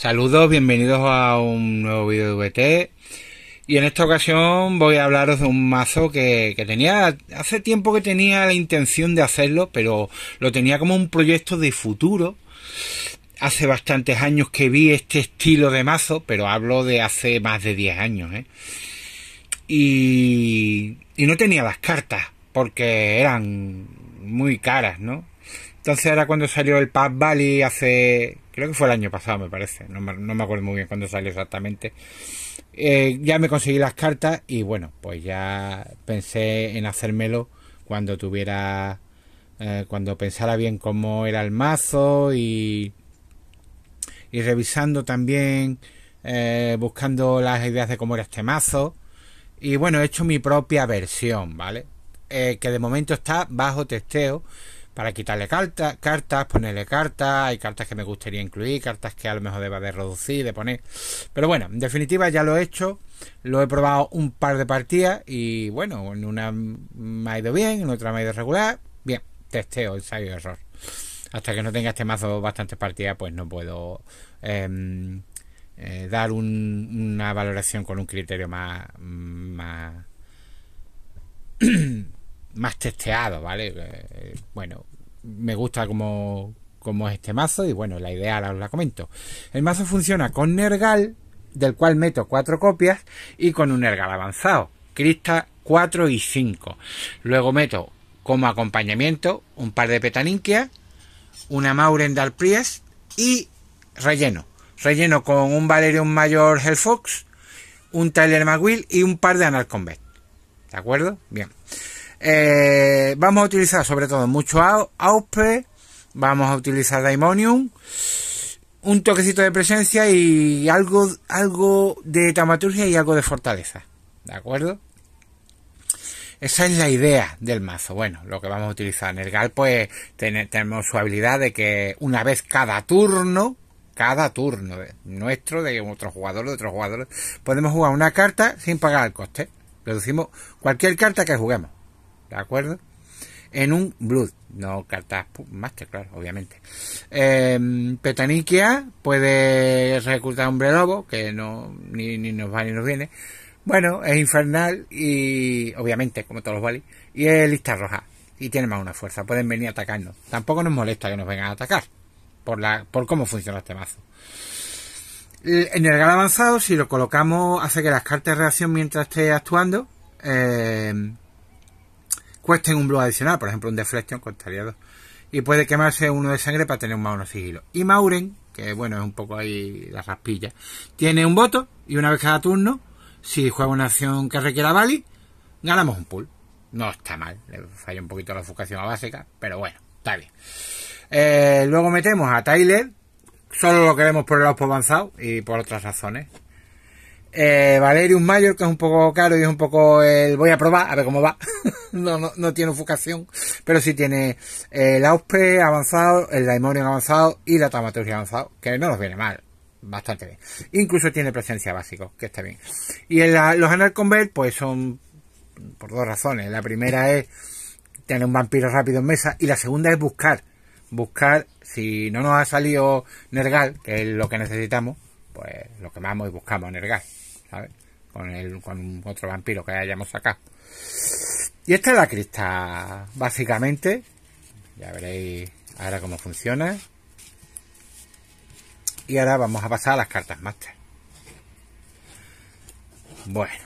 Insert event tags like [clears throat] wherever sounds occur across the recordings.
Saludos, bienvenidos a un nuevo vídeo de VT y en esta ocasión voy a hablaros de un mazo que, tenía, hace tiempo que tenía la intención de hacerlo, pero lo tenía como un proyecto de futuro. Hace bastantes años que vi este estilo de mazo, pero hablo de hace más de 10 años. ¿eh? Y, no tenía las cartas, porque eran muy caras, ¿no? Entonces ahora cuando salió el Path Valley hace creo que fue el año pasado, me parece, no me, acuerdo muy bien cuándo salió exactamente. Eh, ya me conseguí las cartas y bueno, pues ya pensé en hacérmelo cuando tuviera, eh, cuando pensara bien cómo era el mazo y, y revisando también, eh, buscando las ideas de cómo era este mazo. Y bueno, he hecho mi propia versión, ¿vale? que de momento está bajo testeo para quitarle cartas, cartas, ponerle cartas, hay cartas que me gustaría incluir, cartas que a lo mejor deba de reducir, de poner. Pero bueno, en definitiva ya lo he hecho, lo he probado un par de partidas y bueno, en una me ha ido bien, en otra me ha ido regular. Bien, testeo, ensayo error. Hasta que no tenga este mazo bastantes partidas, pues no puedo em, eh, dar una valoración con un criterio más, más [clears throat] más testeado, ¿vale? Eh, eh, bueno, me gusta como, es este mazo y bueno, la idea la, la comento. El mazo funciona con Nergal, del cual meto cuatro copias, y con un Nergal avanzado, Crista 4 y 5. Luego meto como acompañamiento un par de Petaninquia, una Mauren Dalpries y relleno. Relleno con un Valerium Mayor Hellfox, un Tyler McWill y un par de analcombat. ¿De acuerdo? Bien. Eh, vamos a utilizar sobre todo mucho Auspe, vamos a utilizar Daimonium, un toquecito de presencia y algo, algo de tamaturgia y algo de fortaleza. ¿De acuerdo? Esa es la idea del mazo. Bueno, lo que vamos a utilizar. el en gal pues tenemos su habilidad de que una vez cada turno, cada turno nuestro, de otro jugador de otros jugadores, podemos jugar una carta sin pagar el coste. Reducimos cualquier carta que juguemos. ¿de acuerdo? En un Blood, no cartas Master, claro, obviamente. Em, Petaniquia puede ejecutar Hombre Lobo, que no, ni, nos va ni nos viene. Bueno, es infernal y obviamente, como todos los Valis, y es lista roja. Y tiene más una fuerza, pueden venir a atacarnos. Tampoco nos molesta que nos vengan a atacar, por, la, por cómo funciona este mazo. En el Gal avanzado, si lo colocamos, hace que las cartas de reacción mientras esté actuando eh, cuesten un blue adicional, por ejemplo un deflection costaría dos. Y puede quemarse uno de sangre para tener un más uno sigilo. Y Mauren, que bueno, es un poco ahí la raspilla, tiene un voto y una vez cada turno, si juega una acción que requiera Bali, ganamos un pool. No está mal, le falla un poquito la enfocación básica, pero bueno, está bien. Eh, luego metemos a Tyler, solo lo queremos por el output avanzado y por otras razones. Eh, Mayor, que es un poco caro y es un poco el voy a probar, a ver cómo va. [laughs] no, no, no, tiene ofuscación, pero sí tiene eh, el Auspre avanzado, el Daimonion avanzado y la Taumaturgia avanzado, que no nos viene mal, bastante bien. Incluso tiene presencia básico, que está bien. Y ah, los la, los pues son por dos razones. La primera es tener un vampiro rápido en mesa y la segunda es buscar. Buscar, si no nos ha salido Nergal, que es lo que necesitamos, pues lo quemamos y buscamos Nergal. Con, el, con otro vampiro que hayamos sacado. Y esta es la crista, básicamente. Ya veréis ahora cómo funciona. Y ahora vamos a pasar a las cartas máster. Bueno.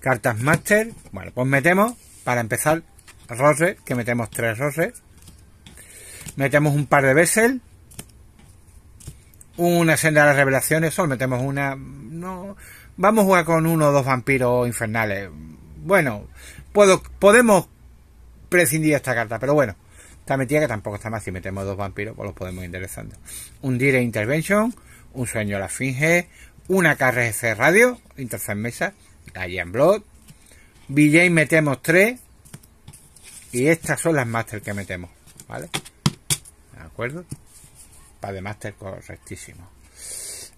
Cartas máster. Bueno, pues metemos, para empezar, roses, que metemos tres roses. Metemos un par de besel una senda de las revelaciones, solo metemos una. No, vamos a jugar con uno o dos vampiros infernales. Bueno, puedo, podemos prescindir de esta carta, pero bueno, está metida que tampoco está mal. Si metemos dos vampiros, pues los podemos ir interesando. Un dire Intervention, un Sueño a la Finge, una KRC Radio, intercermesa Mesa, la en Blood. VJ metemos tres. Y estas son las Master que metemos, ¿vale? ¿De acuerdo? de máster correctísimo.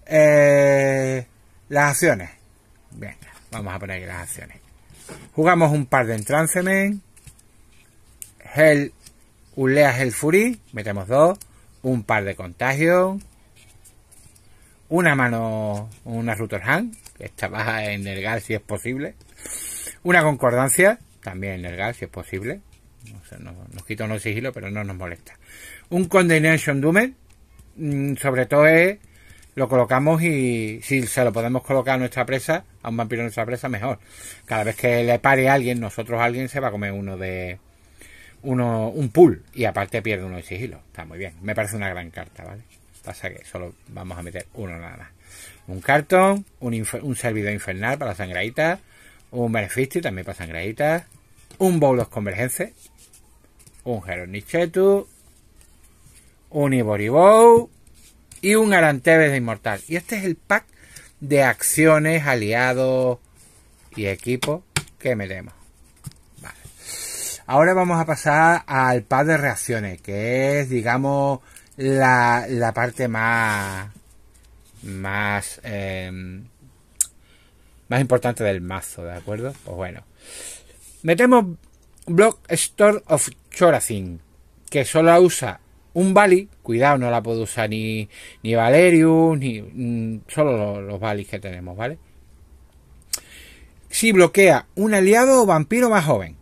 Eh, las acciones. Venga, vamos a poner aquí las acciones. Jugamos un par de Entrancement. Hell, Ulea Hell Fury. Metemos dos. Un par de Contagio. Una mano, una Rutor Hand. Esta baja en gas si es posible. Una Concordancia. También en gas si es posible. no, nos quita unos sigilo, pero no nos molesta. Un Condemnation Dumen Mm, sobre todo es lo colocamos y si se lo podemos colocar a nuestra presa, a un vampiro a nuestra presa, mejor. Cada vez que le pare a alguien, nosotros a alguien se va a comer uno de uno un pool y aparte pierde uno de sigilo. Está muy bien. Me parece una gran carta, ¿vale? Pasa que solo vamos a meter uno nada más. Un cartón, un, un servidor infernal para sangraditas, un beneficio también para sangraditas, un de convergence, un geronichetu un Iboribow y un Aranteves de Inmortal. Y este es el pack de acciones, aliados y equipo que metemos. Vale. Ahora vamos a pasar al pack de reacciones, que es, digamos, la, parte más. más. Em, más importante del mazo, ¿de acuerdo? Pues bueno. Metemos Block Store of Chorazin, que solo usa un Bali, cuidado, no la puedo usar ni, ni Valerius, ni mm, solo los, los que tenemos, ¿vale? Si bloquea un aliado o vampiro más joven,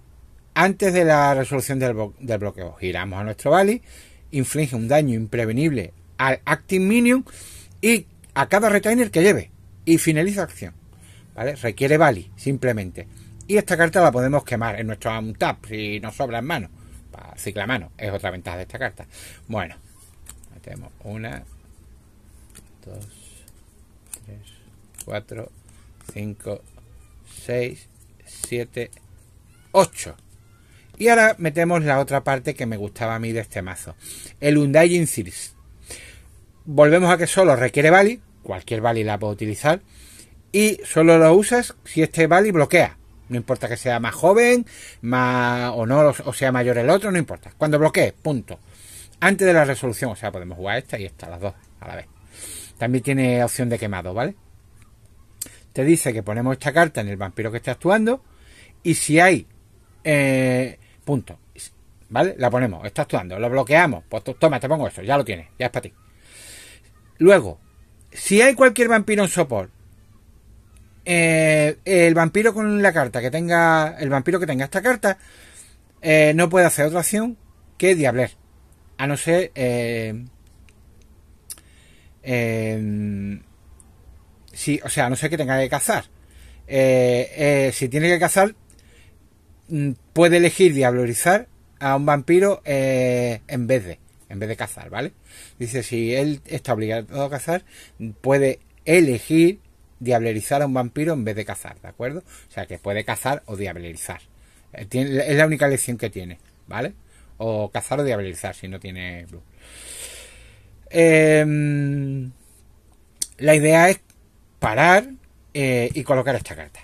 antes de la resolución del, bloqueo, giramos a nuestro Bali, inflige un daño imprevenible al Active Minion y a cada retainer que lleve. Y finaliza acción. ¿Vale? Requiere Bali, simplemente. Y esta carta la podemos quemar en nuestro untap si nos sobra en mano para mano Es otra ventaja de esta carta. Bueno, metemos una, dos, tres, cuatro, cinco, seis, siete, ocho. Y ahora metemos la otra parte que me gustaba a mí de este mazo. El Undying Series. Volvemos a que solo requiere Vali. Cualquier Vali la puedo utilizar. Y solo lo usas si este Vali bloquea. No importa que sea más joven, más o no, o sea mayor el otro, no importa. Cuando bloquee, punto. Antes de la resolución, o sea, podemos jugar esta y esta, las dos a la vez. También tiene opción de quemado, ¿vale? Te dice que ponemos esta carta en el vampiro que está actuando y si hay eh, punto, ¿vale? La ponemos, está actuando, lo bloqueamos, pues toma, te pongo esto, ya lo tienes, ya es para ti. Luego, si hay cualquier vampiro en soporte eh, el vampiro con la carta que tenga, el vampiro que tenga esta carta, eh, no puede hacer otra acción que diabler. A no ser, eh, sí, o sea, a no ser que tenga que cazar. si tiene que cazar, mm, puede elegir diablorizar a un vampiro en vez de en vez de cazar, ¿vale? Dice si él está obligado a cazar puede elegir diablerizar a un vampiro en vez de cazar, ¿de acuerdo? O sea, que puede cazar o diablerizar. Eh, es la única lección que tiene, ¿vale? O cazar o diablerizar si no tiene em, la idea es parar eh, y colocar esta carta,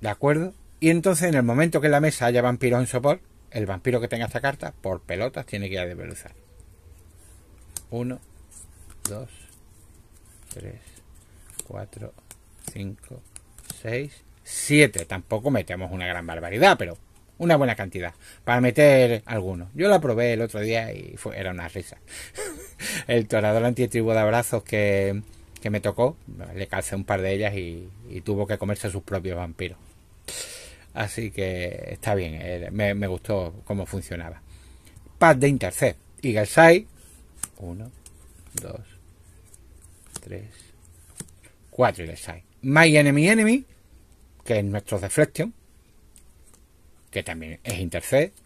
¿de acuerdo? Y entonces en el momento que en la mesa haya vampiro en sopor, el vampiro que tenga esta carta, por pelotas, tiene que ir a diablerizar. Uno, dos, tres, cuatro, 5, 6, 7. Tampoco metemos una gran barbaridad, pero una buena cantidad para meter algunos. Yo la probé el otro día y era una risa. [laughs] el torador antitribu de abrazos que, me tocó, le calcé un par de ellas y, tuvo que comerse a sus propios vampiros. Así que está bien, eh, me, gustó cómo funcionaba. Paz de Intercept, Eagle Uno, 1, 2, 3, 4 Eagle My Enemy Enemy, que es nuestro Deflection, que también es Intercept.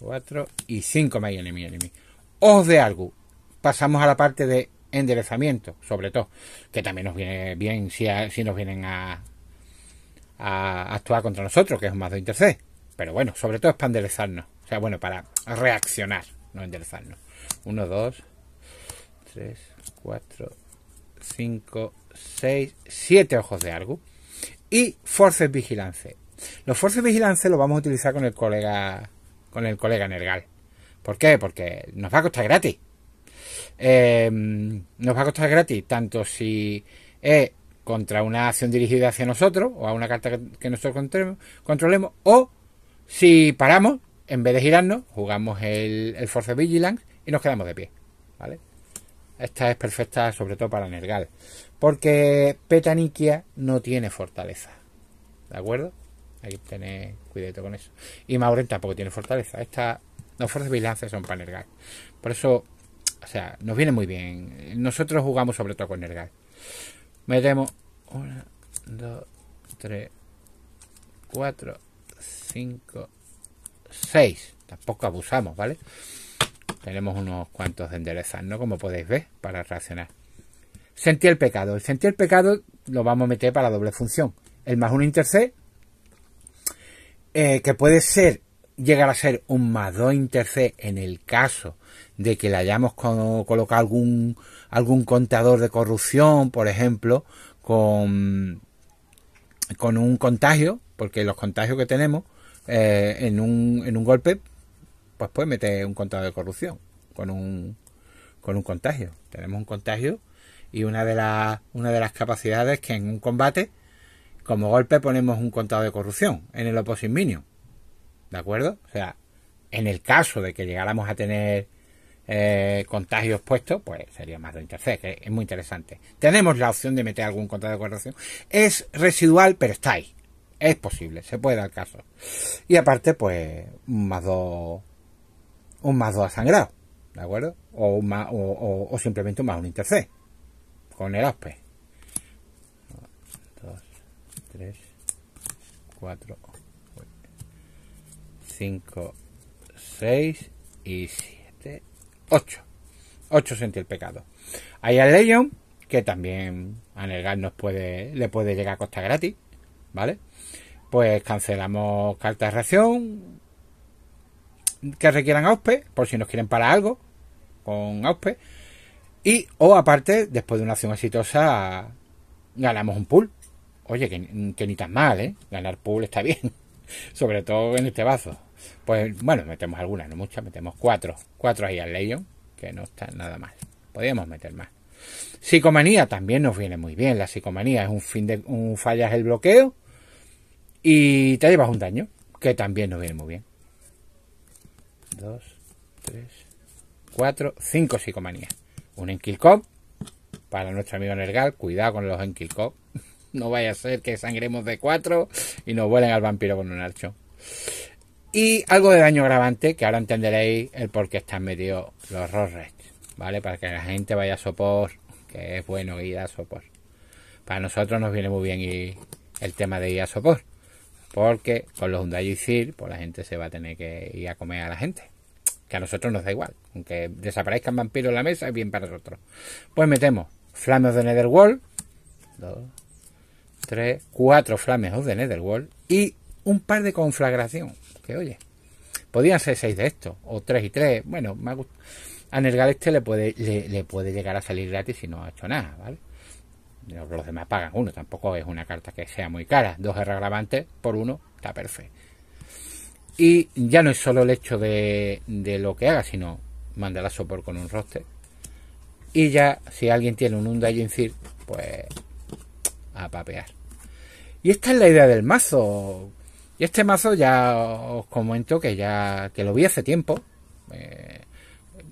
4 y 5 My Enemy Enemy. os de algo, Pasamos a la parte de enderezamiento, sobre todo, que también nos viene bien si, nos vienen a, a, actuar contra nosotros, que es más de Intercept. Pero bueno, sobre todo es para enderezarnos. O sea, bueno, para reaccionar, no enderezarnos. 1, 2, 3, 4, 5, 6, 7 ojos de algo. Y Forces Vigilance. Los Forces Vigilance los vamos a utilizar con el colega con el colega Nergal. ¿Por qué? Porque nos va a costar gratis. Em, nos va a costar gratis tanto si es contra una acción dirigida hacia nosotros o a una carta que nosotros controlemos, o si paramos, en vez de girarnos, jugamos el, el Force Vigilance y nos quedamos de pie. ¿Vale? Esta es perfecta sobre todo para Nergal. Porque Petaniquia no tiene fortaleza. ¿De acuerdo? Hay que tener cuidado con eso. Y Mauren tampoco tiene fortaleza. Esta, no fuerzas de son para Nergal. Por eso, o sea, nos viene muy bien. Nosotros jugamos sobre todo con Nergal. Metemos 1, 2, 3, 4, 5, 6. Tampoco abusamos, ¿vale? Tenemos unos cuantos de enderezar, ¿no? Como podéis ver, para reaccionar. Sentí el pecado. El sentir el pecado lo vamos a meter para doble función. El más un interc, eh, que puede ser, llegar a ser un más dos interc en el caso de que le hayamos colocado algún, algún contador de corrupción, por ejemplo, con, con un contagio, porque los contagios que tenemos eh, en un golpe pues puede meter un contado de corrupción con un, con un contagio. Tenemos un contagio y una de, las una de las capacidades que en un combate, como golpe, ponemos un contado de corrupción en el Opposing Minion. ¿De acuerdo? O sea, en el caso de que llegáramos a tener eh, contagios puestos, pues sería más de interés, que es muy interesante. Tenemos la opción de meter algún contado de corrupción. Es residual, pero está ahí. Es posible, se puede dar caso. Y aparte, pues, más dos un más 2 a sangrado, ¿de acuerdo? O, o, simplemente un más 1 interc con el aspe. 2, 3, 4, 5, 6 y 7, 8. 8 sentí el pecado. Hay al Legion, que también a Nergal nos puede, le puede llegar a costa gratis, ¿vale? Pues cancelamos carta de reacción, que requieran AUSPE, por si nos quieren para algo, con AUSPE. Y, o aparte, después de una acción exitosa, ganamos un pool. Oye, que, ni tan mal, ¿eh? Ganar pool está bien. [laughs] Sobre todo en este bazo. Pues bueno, metemos algunas, no muchas, metemos cuatro. Cuatro ahí al Legion, que no está nada mal. Podríamos meter más. Psicomanía también nos viene muy bien. La psicomanía es un fin de un fallas el bloqueo y te llevas un daño, que también nos viene muy bien. 2, 3, cuatro, cinco psicomanías. Un Enkilcop para nuestro amigo Nergal. Cuidado con los Enkilcop. [laughs] No vaya a ser que sangremos de cuatro y nos vuelen al vampiro con un archo. Y algo de daño agravante, que ahora entenderéis el por qué están metidos los Rorrex. ¿Vale? Para que la gente vaya a sopor, que es bueno ir a sopor. Para nosotros nos viene muy bien ir el tema de ir a sopor. Porque con los y zil, pues la gente se va a tener que ir a comer a la gente. Que a nosotros nos da igual. Aunque desaparezcan vampiros en la mesa, es bien para nosotros. Pues metemos Flames de Netherworld. Dos, tres, cuatro Flames de Netherworld. Y un par de conflagración. Que oye, podían ser seis de estos. O tres y tres. Bueno, me A Nergal este le puede, le, le puede llegar a salir gratis si no ha hecho nada, ¿vale? Los demás pagan uno, tampoco es una carta que sea muy cara. Dos gravantes por uno está perfecto. Y ya no es solo el hecho de, de lo que haga, sino mandar a sopor con un roster. Y ya, si alguien tiene un en pues a papear. Y esta es la idea del mazo. Y este mazo ya os comento que ya que lo vi hace tiempo. Eh,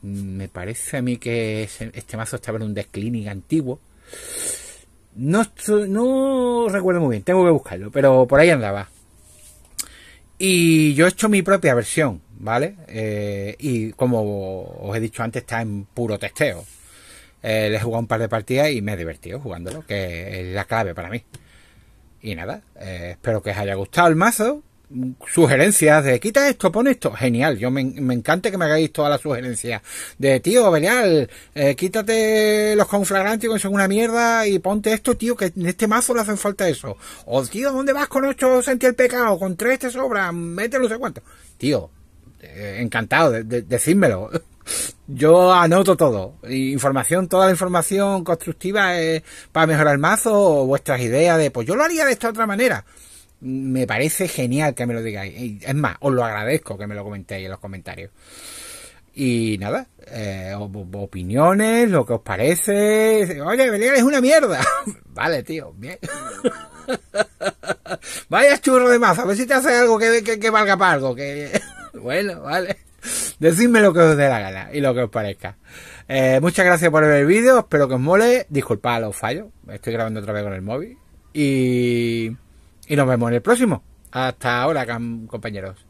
me parece a mí que este mazo estaba en un declining antiguo. No, no recuerdo muy bien, tengo que buscarlo, pero por ahí andaba. Y yo he hecho mi propia versión, ¿vale? Eh, y como os he dicho antes, está en puro testeo. Eh, le he jugado un par de partidas y me he divertido jugándolo, que es la clave para mí. Y nada, eh, espero que os haya gustado el mazo sugerencias de quita esto, pon esto, genial, yo me, me encanta que me hagáis todas las sugerencias de tío Belial, eh, quítate los conflagrantes que son una mierda y ponte esto, tío, que en este mazo le hacen falta eso, o tío, ¿dónde vas con ocho sentí el pecado? Con tres te sobra, mételo no sé cuánto, tío, eh, encantado, de, decídmelo. [laughs] Yo anoto todo, información, toda la información constructiva para mejorar el mazo o vuestras ideas de, pues yo lo haría de esta otra manera me parece genial que me lo digáis. Es más, os lo agradezco que me lo comentéis en los comentarios. Y nada, eh, opiniones, lo que os parece. Oye, Belial es una mierda. [laughs] vale, tío, bien. [laughs] Vaya churro de mazo, a ver si te hace algo que, que valga para algo. Que... [laughs] bueno, vale. Decidme lo que os dé la gana y lo que os parezca. Eh, muchas gracias por ver el vídeo, espero que os mole. Disculpad los fallos, estoy grabando otra vez con el móvil. Y... Y nos vemos en el próximo. Hasta ahora, compañeros.